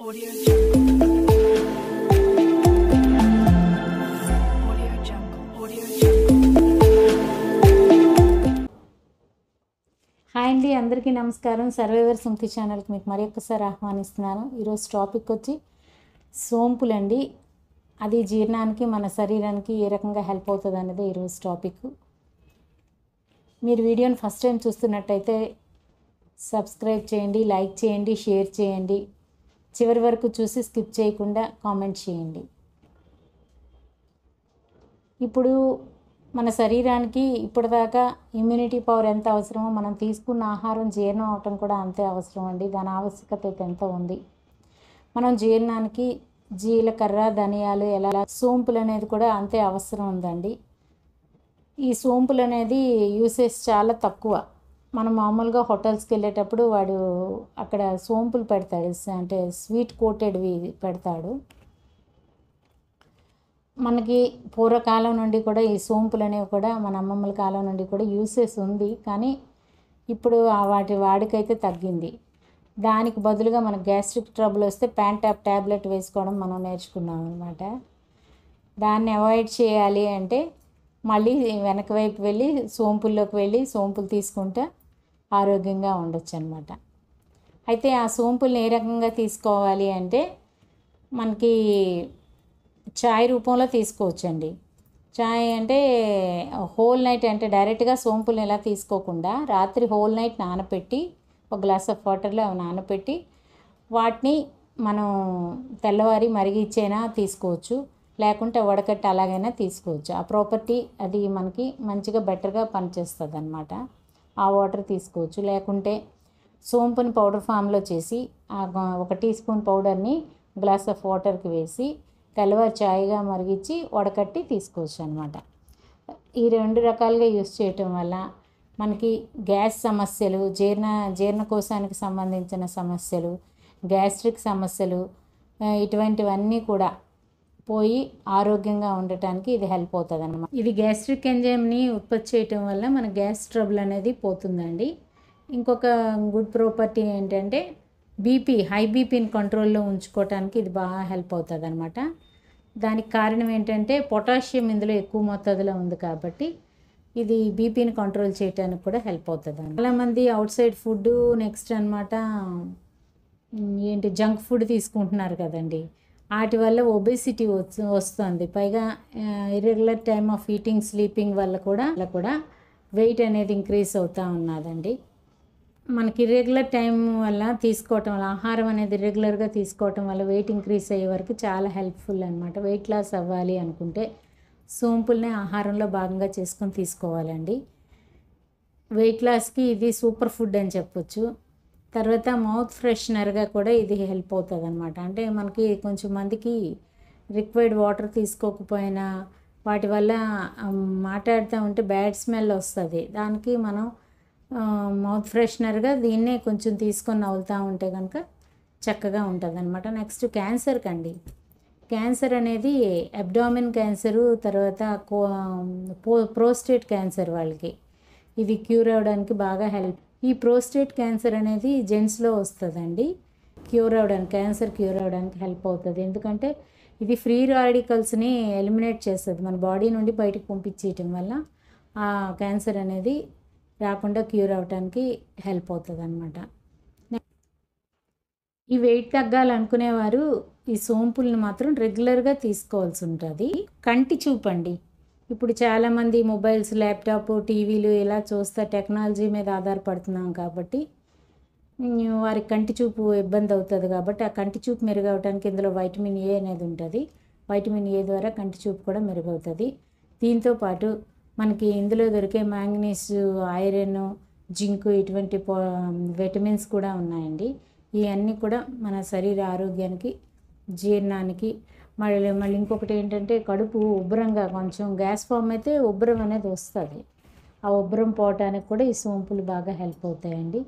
hi అండి అందరికీ నమస్కారం సర్వైవర్ సుంకి ఛానల్కి మీకు మరి ఒక్కసారి ఆహ్వానిస్తున్నాను ఈరోజు టాపిక్ వచ్చి సోంపులండి అది జీర్ణానికి మన శరీరానికి ఏ రకంగా హెల్ప్ అవుతుంది అనేది ఈరోజు టాపిక్ మీరు వీడియోని ఫస్ట్ టైం చూస్తున్నట్టయితే సబ్స్క్రైబ్ చేయండి లైక్ చేయండి షేర్ చేయండి చివరి వరకు చూసి స్కిప్ చేయకుండా కామెంట్ చేయండి ఇప్పుడు మన శరీరానికి ఇప్పటిదాకా ఇమ్యూనిటీ పవర్ ఎంత అవసరమో మనం తీసుకున్న ఆహారం జీర్ణం అవటం కూడా అంతే అవసరం అండి దాని ఆవశ్యకత ఎంత ఉంది మనం జీర్ణానికి జీలకర్ర ధనియాలు ఎలా సోంపులు అనేది కూడా అంతే అవసరం ఉందండి ఈ సోంపులు అనేది యూసేజ్ చాలా తక్కువ మనం మామూలుగా హోటల్స్కి వెళ్ళేటప్పుడు వాడు అక్కడ సోంపులు పెడతాడు అంటే స్వీట్ కోటెడ్వి పెడతాడు మనకి పూర్వకాలం నుండి కూడా ఈ సోంపులు అనేవి కూడా మన అమ్మమ్మల కాలం నుండి కూడా యూసెస్ ఉంది కానీ ఇప్పుడు వాటి వాడికైతే తగ్గింది దానికి బదులుగా మనకు గ్యాస్ట్రిక్ ట్రబుల్ వస్తే ప్యాంటాప్ ట్యాబ్లెట్ వేసుకోవడం మనం నేర్చుకున్నాం అనమాట దాన్ని అవాయిడ్ చేయాలి అంటే మళ్ళీ వెనక వైపు వెళ్ళి సోంపుల్లోకి వెళ్ళి సోంపులు తీసుకుంటే ఆరోగ్యంగా ఉండొచ్చు అనమాట అయితే ఆ సోంపుల్ని ఏ రకంగా తీసుకోవాలి అంటే మనకి ఛాయ్ రూపంలో తీసుకోవచ్చండి ఛాయ్ అంటే హోల్ నైట్ అంటే డైరెక్ట్గా సోంపులు ఎలా తీసుకోకుండా రాత్రి హోల్ నైట్ నానపెట్టి ఒక గ్లాస్ ఆఫ్ వాటర్లో నానపెట్టి వాటిని మనం తెల్లవారి మరిగిచ్చేనా తీసుకోవచ్చు లేకుంటే వడకట్టి అలాగైనా తీసుకోవచ్చు ఆ ప్రాపర్టీ అది మనకి మంచిగా బెటర్గా పనిచేస్తుంది అనమాట ఆ వాటర్ తీసుకోవచ్చు లేకుంటే సోంపుని పౌడర్ ఫామ్లో చేసి ఒక టీ స్పూన్ పౌడర్ని గ్లాస్ ఆఫ్ వాటర్కి వేసి తెల్లవారు ఛాయ్గా మరిగించి వడకట్టి తీసుకోవచ్చు అనమాట ఈ రెండు రకాలుగా యూస్ చేయటం వల్ల మనకి గ్యాస్ సమస్యలు జీర్ణ జీర్ణకోశానికి సంబంధించిన సమస్యలు గ్యాస్ట్రిక్ సమస్యలు ఇటువంటివన్నీ కూడా పోయి ఆరోగ్యంగా ఉండటానికి ఇది హెల్ప్ అవుతుంది అనమాట ఇది గ్యాస్ట్రిక్ ఎంజైమ్ని ఉత్పత్తి చేయటం వల్ల మన గ్యాస్ ట్రబుల్ అనేది పోతుందండి ఇంకొక గుడ్ ప్రాపర్టీ ఏంటంటే బీపీ హై బీపీని కంట్రోల్లో ఉంచుకోవటానికి ఇది బాగా హెల్ప్ అవుతుంది అనమాట దానికి కారణం ఏంటంటే పొటాషియం ఇందులో ఎక్కువ మోతాదులో ఉంది కాబట్టి ఇది బీపీని కంట్రోల్ చేయడానికి కూడా హెల్ప్ అవుతుంది చాలామంది అవుట్ సైడ్ ఫుడ్ నెక్స్ట్ అనమాట ఏంటి జంక్ ఫుడ్ తీసుకుంటున్నారు కదండి వాటి వల్ల ఒబేసిటీ వస్తుంది పైగా irregular time of eating sleeping వల్ల కూడా అలా కూడా వెయిట్ అనేది ఇంక్రీజ్ అవుతూ ఉన్నదండి మనకి ఇర్రెగ్యులర్ టైం వల్ల తీసుకోవటం వల్ల ఆహారం అనేది రెగ్యులర్గా తీసుకోవటం వల్ల వెయిట్ ఇంక్రీజ్ అయ్యే వరకు చాలా హెల్ప్ఫుల్ అనమాట వెయిట్ లాస్ అవ్వాలి అనుకుంటే సోంపుల్ని ఆహారంలో భాగంగా చేసుకొని తీసుకోవాలండి వెయిట్ లాస్కి ఇది సూపర్ ఫుడ్ అని చెప్పొచ్చు తర్వాత మౌత్ ఫ్రెషనర్గా కూడా ఇది హెల్ప్ అవుతుంది అనమాట అంటే మనకి కొంచెం మందికి రిక్వైర్డ్ వాటర్ తీసుకోకపోయినా వాటి వల్ల మాట్లాడుతూ ఉంటే బ్యాడ్ స్మెల్ వస్తుంది దానికి మనం మౌత్ ఫ్రెషనర్గా దీన్నే కొంచెం తీసుకొని అవుతూ ఉంటే కనుక చక్కగా ఉంటుంది అనమాట నెక్స్ట్ క్యాన్సర్ కండి క్యాన్సర్ అనేది అబ్డామిన్ క్యాన్సరు తర్వాత కో ప్రోస్టేట్ క్యాన్సర్ వాళ్ళకి ఇవి క్యూర్ అవ్వడానికి బాగా హెల్ప్ ఈ ప్రోస్టేట్ క్యాన్సర్ అనేది జెంట్స్లో వస్తుందండి క్యూర్ అవ్వడానికి క్యాన్సర్ క్యూర్ అవ్వడానికి హెల్ప్ అవుతుంది ఎందుకంటే ఇది ఫ్రీ రాడికల్స్ని ఎలిమినేట్ చేస్తుంది మన బాడీ నుండి బయటకు పంపించేయటం వల్ల ఆ క్యాన్సర్ అనేది రాకుండా క్యూర్ అవ్వడానికి హెల్ప్ అవుతుంది అనమాట ఈ వెయిట్ తగ్గాలనుకునేవారు ఈ సోంపుల్ని మాత్రం రెగ్యులర్గా తీసుకోవాల్సి ఉంటుంది కంటి చూపండి ఇప్పుడు చాలామంది మొబైల్స్ ల్యాప్టాప్ టీవీలు ఇలా చూస్తే టెక్నాలజీ మీద ఆధారపడుతున్నాం కాబట్టి వారి కంటి చూపు ఇబ్బంది అవుతుంది కాబట్టి ఆ కంటి చూపు మెరుగవటానికి ఇందులో వైటమిన్ ఏ అనేది ఉంటుంది వైటమిన్ ఏ ద్వారా కంటి చూపు కూడా మెరుగవుతుంది దీంతోపాటు మనకి ఇందులో దొరికే మ్యాంగనీస్ ఐరన్ జింకు ఇటువంటి విటమిన్స్ కూడా ఉన్నాయండి ఇవన్నీ కూడా మన శరీర ఆరోగ్యానికి జీర్ణానికి మళ్ళీ మళ్ళీ ఇంకొకటి ఏంటంటే కడుపు ఉబ్బరంగా కొంచెం గ్యాస్ ఫామ్ అయితే ఉబ్బరం అనేది వస్తుంది ఆ ఉబ్బరం పోవటానికి కూడా ఈ సోంపులు బాగా హెల్ప్ అవుతాయండి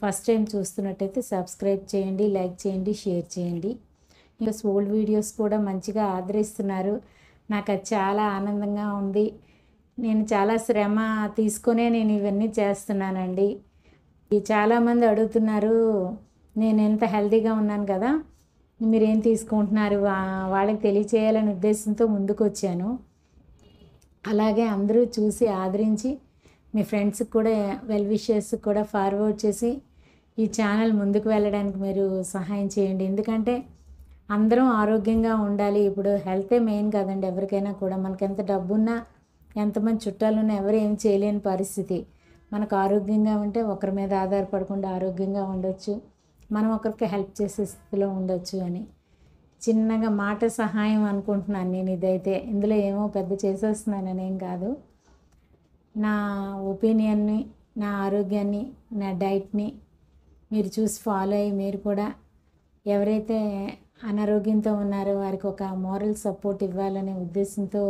ఫస్ట్ టైం చూస్తున్నట్టయితే సబ్స్క్రైబ్ చేయండి లైక్ చేయండి షేర్ చేయండి ఇంకా ఓల్డ్ వీడియోస్ కూడా మంచిగా ఆదరిస్తున్నారు నాకు అది చాలా ఆనందంగా ఉంది నేను చాలా శ్రమ తీసుకునే నేను ఇవన్నీ చేస్తున్నానండి చాలామంది అడుగుతున్నారు నేను ఎంత హెల్తీగా ఉన్నాను కదా మీరేం తీసుకుంటున్నారు వాళ్ళకి తెలియచేయాలనే ఉద్దేశంతో ముందుకు వచ్చాను అలాగే అందరూ చూసి ఆదరించి మీ ఫ్రెండ్స్కి కూడా వెల్ విషెస్ కూడా ఫార్వర్డ్ చేసి ఈ ఛానల్ ముందుకు వెళ్ళడానికి మీరు సహాయం చేయండి ఎందుకంటే అందరం ఆరోగ్యంగా ఉండాలి ఇప్పుడు హెల్తే మెయిన్ కదండి ఎవరికైనా కూడా మనకి ఎంత డబ్బున్నా ఎంతమంది చుట్టాలు ఉన్నా ఎవరు ఏం చేయలేని పరిస్థితి మనకు ఆరోగ్యంగా ఉంటే ఒకరి మీద ఆధారపడకుండా ఆరోగ్యంగా ఉండొచ్చు మనం ఒకరికి హెల్ప్ చేసే స్థితిలో ఉండొచ్చు అని చిన్నగా మాట సహాయం అనుకుంటున్నాను నేను ఇదైతే ఇందులో ఏమో పెద్ద చేసేస్తున్నానని ఏం కాదు నా ఒపీనియన్ని నా ఆరోగ్యాన్ని నా డైట్ని మీరు చూసి ఫాలో అయ్యి మీరు కూడా ఎవరైతే అనారోగ్యంతో ఉన్నారో వారికి ఒక మోరల్ సపోర్ట్ ఇవ్వాలనే ఉద్దేశంతో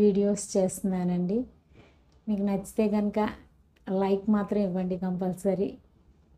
వీడియోస్ చేస్తున్నానండి మీకు నచ్చితే కనుక లైక్ మాత్రం ఇవ్వండి కంపల్సరీ